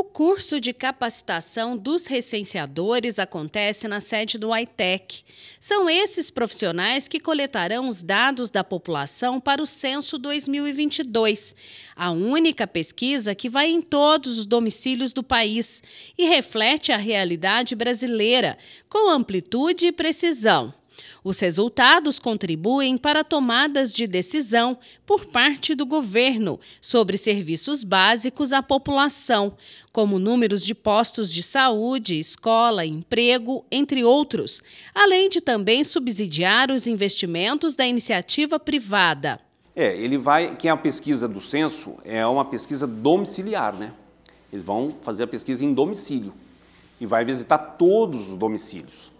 O curso de capacitação dos recenseadores acontece na sede do ITEC. São esses profissionais que coletarão os dados da população para o censo 2022, a única pesquisa que vai em todos os domicílios do país e reflete a realidade brasileira com amplitude e precisão. Os resultados contribuem para tomadas de decisão por parte do governo sobre serviços básicos à população, como números de postos de saúde, escola, emprego, entre outros, além de também subsidiar os investimentos da iniciativa privada. É, ele vai, que é a pesquisa do censo, é uma pesquisa domiciliar, né? Eles vão fazer a pesquisa em domicílio e vai visitar todos os domicílios.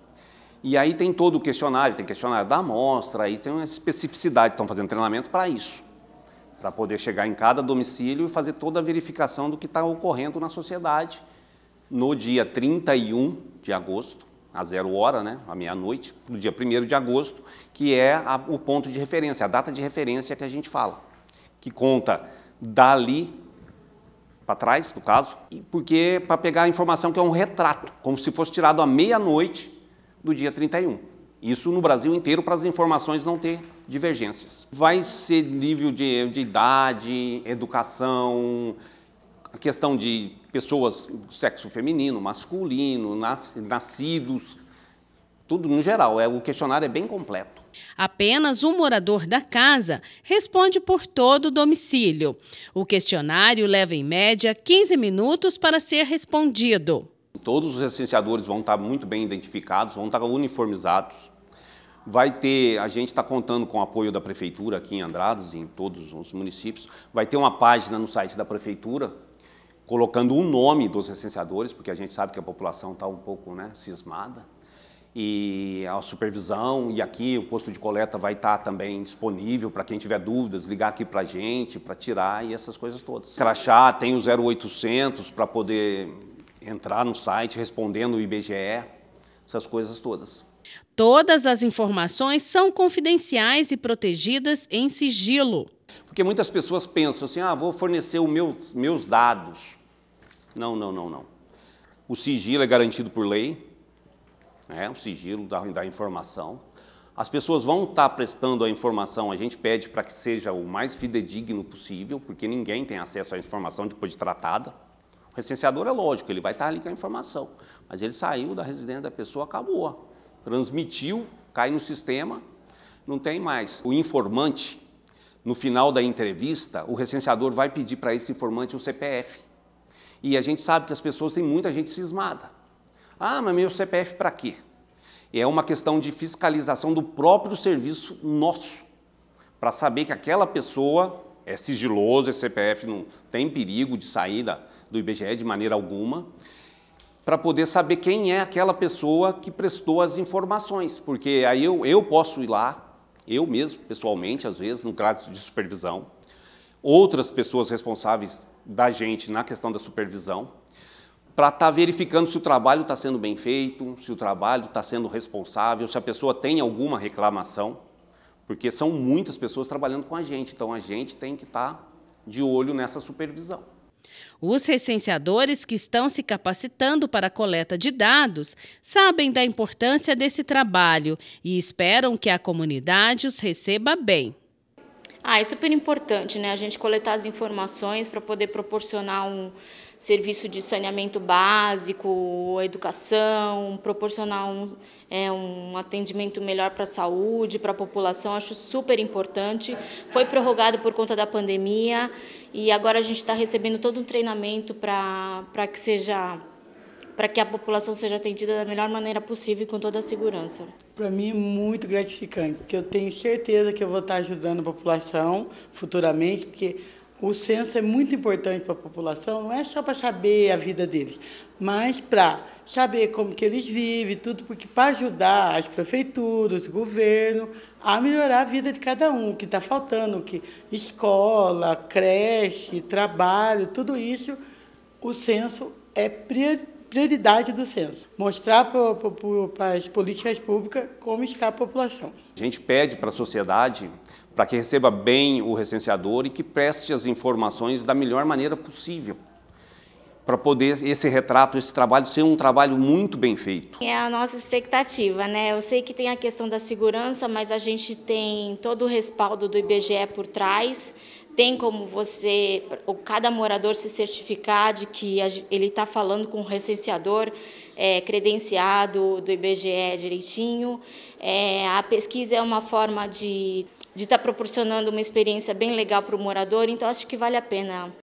E aí tem todo o questionário, tem questionário da amostra, aí tem uma especificidade, estão fazendo treinamento para isso, para poder chegar em cada domicílio e fazer toda a verificação do que está ocorrendo na sociedade no dia 31 de agosto, a zero hora, né, à meia-noite, no dia 1 de agosto, que é a, o ponto de referência, a data de referência que a gente fala, que conta dali para trás, no caso, porque para pegar a informação que é um retrato, como se fosse tirado à meia-noite do dia 31. Isso no Brasil inteiro para as informações não ter divergências. Vai ser nível de, de idade, educação, a questão de pessoas do sexo feminino, masculino, nas, nascidos, tudo no geral. É, o questionário é bem completo. Apenas um morador da casa responde por todo o domicílio. O questionário leva em média 15 minutos para ser respondido. Todos os recenseadores vão estar muito bem identificados, vão estar uniformizados. Vai ter, a gente está contando com o apoio da prefeitura aqui em Andradas e em todos os municípios, vai ter uma página no site da prefeitura colocando o nome dos recenseadores, porque a gente sabe que a população está um pouco né, cismada e a supervisão, e aqui o posto de coleta vai estar também disponível para quem tiver dúvidas, ligar aqui para a gente, para tirar e essas coisas todas. Crachá tem o 0800 para poder entrar no site respondendo o IBGE, essas coisas todas. Todas as informações são confidenciais e protegidas em sigilo. Porque muitas pessoas pensam assim: ah, vou fornecer os meus, meus dados. Não, não, não, não. O sigilo é garantido por lei, né? o sigilo da, da informação. As pessoas vão estar tá prestando a informação, a gente pede para que seja o mais fidedigno possível, porque ninguém tem acesso à informação depois de tratada. O recenseador é lógico, ele vai estar ali com a informação, mas ele saiu da residência da pessoa, acabou, transmitiu, cai no sistema, não tem mais. O informante, no final da entrevista, o recenseador vai pedir para esse informante um CPF. E a gente sabe que as pessoas têm muita gente cismada. Ah, mas meu CPF para quê? É uma questão de fiscalização do próprio serviço nosso, para saber que aquela pessoa é sigiloso, esse CPF não tem perigo de saída do IBGE de maneira alguma, para poder saber quem é aquela pessoa que prestou as informações, porque aí eu, eu posso ir lá, eu mesmo, pessoalmente, às vezes, no grado de supervisão, outras pessoas responsáveis da gente na questão da supervisão, para estar tá verificando se o trabalho está sendo bem feito, se o trabalho está sendo responsável, se a pessoa tem alguma reclamação porque são muitas pessoas trabalhando com a gente, então a gente tem que estar tá de olho nessa supervisão. Os recenseadores que estão se capacitando para a coleta de dados sabem da importância desse trabalho e esperam que a comunidade os receba bem. Ah, é super importante, né? A gente coletar as informações para poder proporcionar um serviço de saneamento básico, educação, proporcionar um, é, um atendimento melhor para a saúde, para a população, acho super importante. Foi prorrogado por conta da pandemia e agora a gente está recebendo todo um treinamento para que seja para que a população seja atendida da melhor maneira possível e com toda a segurança. Para mim é muito gratificante, porque eu tenho certeza que eu vou estar ajudando a população futuramente, porque o censo é muito importante para a população, não é só para saber a vida deles, mas para saber como que eles vivem, tudo, porque para ajudar as prefeituras, o governo a melhorar a vida de cada um, que está faltando, que escola, creche, trabalho, tudo isso, o censo é prioritário prioridade do censo, mostrar para as políticas públicas como está a população. A gente pede para a sociedade para que receba bem o recenseador e que preste as informações da melhor maneira possível para poder esse retrato, esse trabalho ser um trabalho muito bem feito. É a nossa expectativa, né? Eu sei que tem a questão da segurança, mas a gente tem todo o respaldo do IBGE por trás tem como você, ou cada morador se certificar de que ele está falando com um recenseador é, credenciado do IBGE direitinho. É, a pesquisa é uma forma de estar de tá proporcionando uma experiência bem legal para o morador, então acho que vale a pena